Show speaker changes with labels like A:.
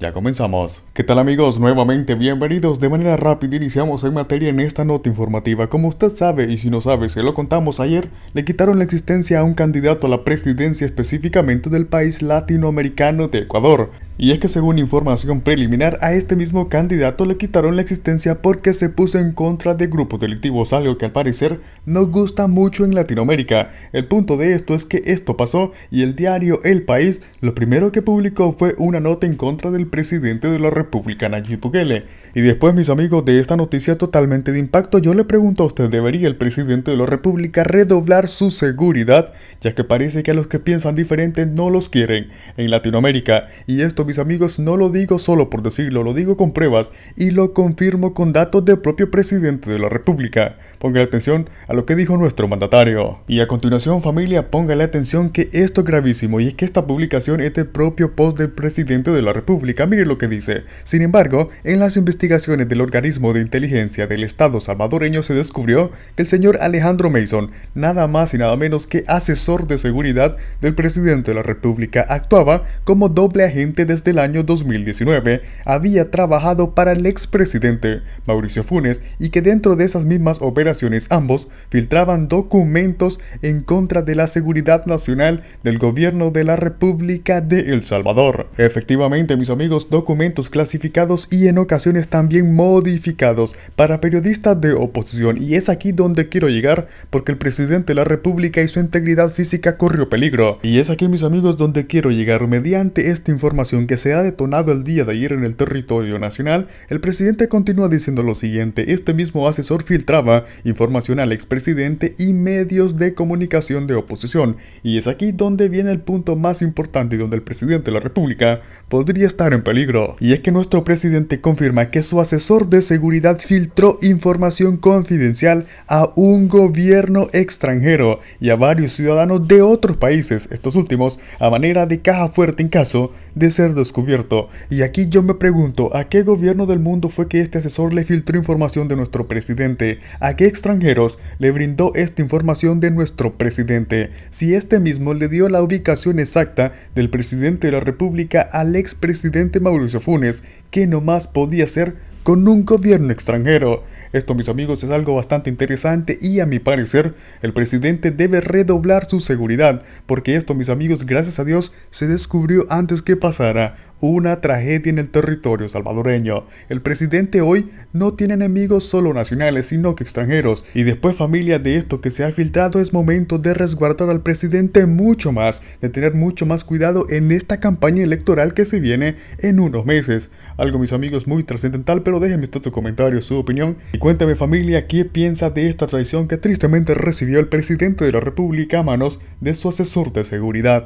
A: ya comenzamos. ¿Qué tal amigos? Nuevamente bienvenidos. De manera rápida iniciamos en materia en esta nota informativa. Como usted sabe, y si no sabe, se lo contamos ayer, le quitaron la existencia a un candidato a la presidencia específicamente del país latinoamericano de Ecuador. Y es que según información preliminar, a este mismo candidato le quitaron la existencia porque se puso en contra de grupos delictivos, algo que al parecer no gusta mucho en Latinoamérica. El punto de esto es que esto pasó y el diario El País lo primero que publicó fue una nota en contra del presidente de la República, Nayib Bukele. Y después, mis amigos, de esta noticia totalmente de impacto, yo le pregunto a usted, ¿debería el presidente de la República redoblar su seguridad? Ya que parece que a los que piensan diferente no los quieren en Latinoamérica. Y esto mis amigos, no lo digo solo por decirlo, lo digo con pruebas y lo confirmo con datos del propio presidente de la República. ponga atención a lo que dijo nuestro mandatario. Y a continuación, familia, póngale atención que esto es gravísimo y es que esta publicación es del propio post del presidente de la República. Mire lo que dice. Sin embargo, en las investigaciones del organismo de inteligencia del Estado salvadoreño se descubrió que el señor Alejandro Mason, nada más y nada menos que asesor de seguridad del presidente de la República, actuaba como doble agente de del año 2019 había trabajado para el expresidente Mauricio Funes y que dentro de esas mismas operaciones ambos filtraban documentos en contra de la seguridad nacional del gobierno de la República de El Salvador. Efectivamente, mis amigos, documentos clasificados y en ocasiones también modificados para periodistas de oposición y es aquí donde quiero llegar porque el presidente de la República y su integridad física corrió peligro. Y es aquí, mis amigos, donde quiero llegar mediante esta información que se ha detonado el día de ayer en el territorio nacional, el presidente continúa diciendo lo siguiente, este mismo asesor filtraba información al expresidente y medios de comunicación de oposición, y es aquí donde viene el punto más importante y donde el presidente de la República podría estar en peligro, y es que nuestro presidente confirma que su asesor de seguridad filtró información confidencial a un gobierno extranjero y a varios ciudadanos de otros países, estos últimos, a manera de caja fuerte en caso de ser descubierto. Y aquí yo me pregunto, ¿a qué gobierno del mundo fue que este asesor le filtró información de nuestro presidente? ¿A qué extranjeros le brindó esta información de nuestro presidente? Si este mismo le dio la ubicación exacta del presidente de la República al expresidente Mauricio Funes, que nomás podía ser con un gobierno extranjero. Esto, mis amigos, es algo bastante interesante y a mi parecer el presidente debe redoblar su seguridad, porque esto, mis amigos, gracias a Dios, se descubrió antes que pasara una tragedia en el territorio salvadoreño. El presidente hoy no tiene enemigos solo nacionales, sino que extranjeros. Y después familia de esto que se ha filtrado, es momento de resguardar al presidente mucho más, de tener mucho más cuidado en esta campaña electoral que se viene en unos meses. Algo mis amigos muy trascendental, pero déjenme estar su comentario, su opinión. Y cuéntame familia, ¿qué piensa de esta traición que tristemente recibió el presidente de la República a manos de su asesor de seguridad?